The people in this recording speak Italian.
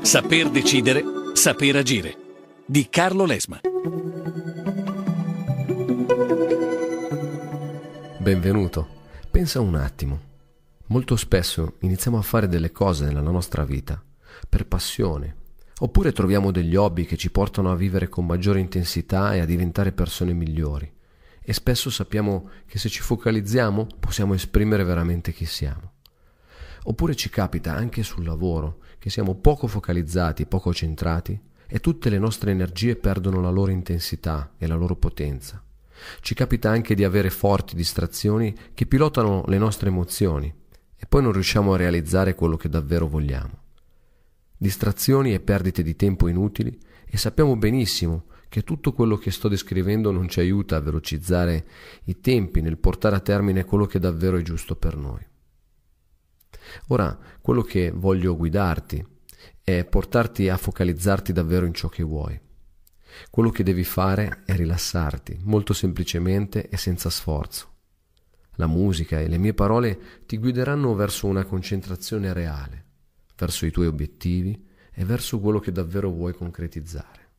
Saper decidere, saper agire di Carlo Lesma. Benvenuto. Pensa un attimo. Molto spesso iniziamo a fare delle cose nella nostra vita per passione, oppure troviamo degli hobby che ci portano a vivere con maggiore intensità e a diventare persone migliori e spesso sappiamo che se ci focalizziamo possiamo esprimere veramente chi siamo. Oppure ci capita anche sul lavoro che siamo poco focalizzati, poco centrati e tutte le nostre energie perdono la loro intensità e la loro potenza. Ci capita anche di avere forti distrazioni che pilotano le nostre emozioni e poi non riusciamo a realizzare quello che davvero vogliamo. Distrazioni e perdite di tempo inutili e sappiamo benissimo che che tutto quello che sto descrivendo non ci aiuta a velocizzare i tempi nel portare a termine quello che davvero è giusto per noi. Ora, quello che voglio guidarti è portarti a focalizzarti davvero in ciò che vuoi. Quello che devi fare è rilassarti, molto semplicemente e senza sforzo. La musica e le mie parole ti guideranno verso una concentrazione reale, verso i tuoi obiettivi e verso quello che davvero vuoi concretizzare.